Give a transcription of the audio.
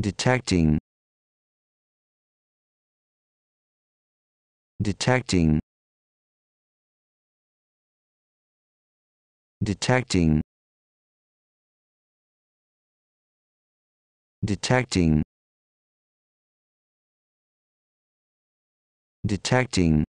detecting detecting detecting detecting detecting